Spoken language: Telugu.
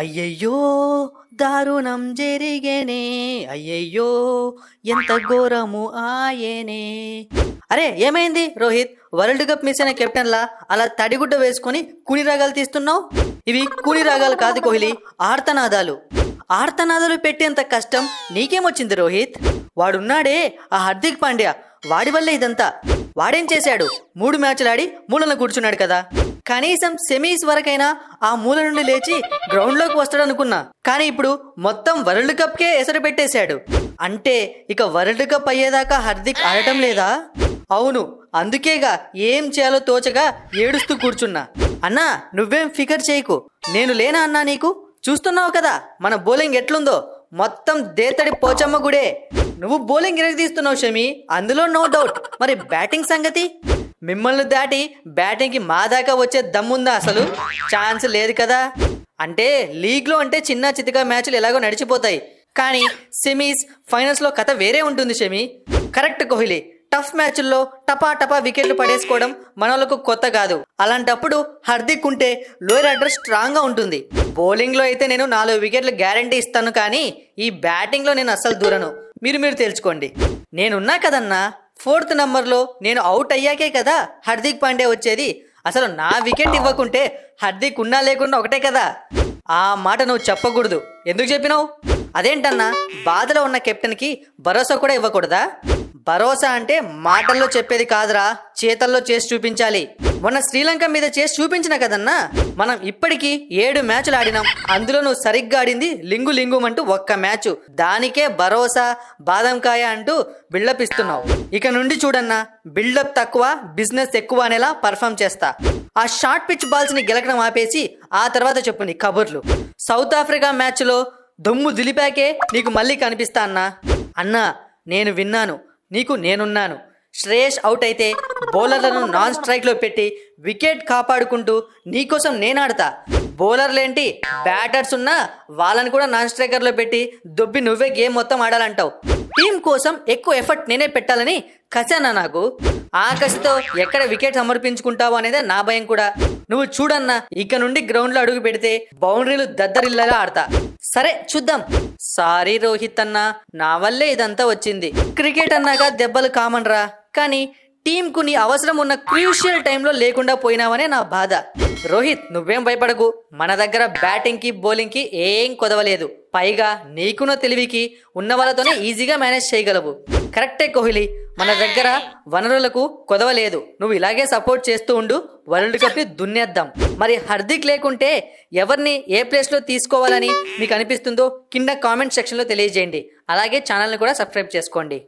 అయ్యయ్యో దారుణం జరిగేనే అయ్యయ్యో ఎంత ఘోరము ఆయనే అరే ఏమైంది రోహిత్ వరల్డ్ కప్ మిస్ అయిన కెప్టెన్లా అలా తడిగుడ్డ వేసుకొని కుని రాగాలు తీస్తున్నావు ఇవి కుని రాగాలు కాదు కోహ్లీ ఆర్తనాదాలు ఆర్తనాదాలు పెట్టేంత కష్టం నీకేమొచ్చింది రోహిత్ వాడున్నాడే ఆ హార్దిక్ పాండ్యా వాడి వల్లే ఇదంతా వాడేం చేశాడు మూడు మ్యాచ్లు ఆడి మూలన కూర్చున్నాడు కదా కనీసం సెమీస్ వరకైనా ఆ మూల నుండి లేచి గ్రౌండ్లోకి వస్తాడనుకున్నా కానీ ఇప్పుడు మొత్తం వరల్డ్ కప్కే ఎసరు పెట్టేశాడు అంటే ఇక వరల్డ్ కప్ అయ్యేదాకా హార్దిక్ ఆడటం లేదా అవును అందుకేగా ఏం చేయాలో తోచగా ఏడుస్తూ కూర్చున్నా అన్నా నువ్వేం ఫికర్ చేయకు నేను లేనా అన్నా నీకు చూస్తున్నావు కదా మన బౌలింగ్ ఎట్లుందో మొత్తం దేతడి పోచమ్మ గుడే నువ్వు బౌలింగ్ తీస్తున్నావు షమి అందులో నో డౌట్ మరి బ్యాటింగ్ సంగతి మిమ్మల్ని దాటి బ్యాటింగ్కి మా దాకా వచ్చే దమ్ముందా అసలు ఛాన్స్ లేదు కదా అంటే లీగ్లో అంటే చిన్న చితిగా మ్యాచ్లు ఎలాగో నడిచిపోతాయి కానీ సెమీస్ ఫైనల్స్లో కథ వేరే ఉంటుంది షమి కరెక్ట్ కోహ్లీ టఫ్ మ్యాచ్ల్లో టపా టపా వికెట్లు పడేసుకోవడం మనలకు కొత్త కాదు అలాంటప్పుడు హార్దిక్ ఉంటే లోయర్ ఆర్డర్ స్ట్రాంగ్గా ఉంటుంది బౌలింగ్లో అయితే నేను నాలుగు వికెట్లు గ్యారంటీ ఇస్తాను కానీ ఈ బ్యాటింగ్లో నేను అస్సలు దూరను మీరు మీరు తెలుసుకోండి నేనున్నా కదన్నా ఫోర్త్ నంబర్లో నేను అవుట్ అయ్యాకే కదా హర్దిక్ పాండే వచ్చేది అసలు నా వికెట్ ఇవ్వకుంటే హర్దిక్ ఉన్నా లేకుండా ఒకటే కదా ఆ మాట నువ్వు చెప్పకూడదు ఎందుకు చెప్పినావు అదేంటన్నా బాధలో ఉన్న కెప్టెన్కి భరోసా కూడా ఇవ్వకూడదా భరోసా అంటే మాటల్లో చెప్పేది కాదురా చేతల్లో చేసి చూపించాలి మొన్న శ్రీలంక మీద చేసి చూపించిన కదన్నా మనం ఇప్పటికీ ఏడు మ్యాచ్లు ఆడినాం అందులో నువ్వు సరిగ్గా ఆడింది లింగు లింగుం అంటూ ఒక్క మ్యాచ్ దానికే భరోసా బాదంకాయ అంటూ బిల్డప్ ఇస్తున్నావు ఇక నుండి చూడన్నా బిల్డప్ తక్కువ బిజినెస్ ఎక్కువ అనేలా పర్ఫామ్ చేస్తా ఆ షార్ట్ పిచ్ బాల్స్ని గెలకడం ఆపేసి ఆ తర్వాత చెప్పుని కబుర్లు సౌత్ ఆఫ్రికా మ్యాచ్లో దుమ్ము దిలిపాకే నీకు మళ్ళీ కనిపిస్తా అన్నా అన్నా నేను విన్నాను నీకు నేనున్నాను శ్రేయస్ అవుట్ అయితే బౌలర్లను నాన్ స్ట్రైక్లో పెట్టి వికెట్ కాపాడుకుంటూ నీకోసం నేనాడతా బౌలర్లేంటి బ్యాటర్స్ ఉన్నా వాళ్ళని కూడా నాన్ స్ట్రైకర్లో పెట్టి దొబ్బి నువ్వే గేమ్ మొత్తం ఆడాలంటావు టీం కోసం ఎక్కువ ఎఫర్ట్ నేనే పెట్టాలని కసానా నాకు ఆకస్తో ఎక్కడ వికెట్ సమర్పించుకుంటావు అనేదే నా భయం కూడా నువ్వు చూడన్నా ఇక నుండి గ్రౌండ్లో అడుగు పెడితే బౌండరీలు దద్దరిల్లలా ఆడతా సరే చూద్దాం సారీ రోహిత్ అన్న నా వల్లే ఇదంతా వచ్చింది క్రికెట్ అన్నాక దెబ్బలు కామన్ రా కానీ టీంకు నీ అవసరం ఉన్న క్రూషియల్ టైంలో లేకుండా పోయినావనే నా బాధ రోహిత్ నువ్వేం భయపడకు మన దగ్గర బ్యాటింగ్కి బౌలింగ్కి ఏం కొదవలేదు పైగా నీకున్న తెలివికి ఉన్న వాళ్ళతోనే ఈజీగా మేనేజ్ చేయగలవు కరెక్టే కోహ్లీ మన దగ్గర వనరులకు కొదవలేదు నువ్వు ఇలాగే సపోర్ట్ చేస్తూ ఉండు వరల్డ్ కప్ ని దున్నేద్దాం మరి హర్దిక్ లేకుంటే ఎవరిని ఏ ప్లేస్ లో తీసుకోవాలని మీకు అనిపిస్తుందో కింద కామెంట్ సెక్షన్ లో తెలియజేయండి అలాగే ఛానల్ని కూడా సబ్స్క్రైబ్ చేసుకోండి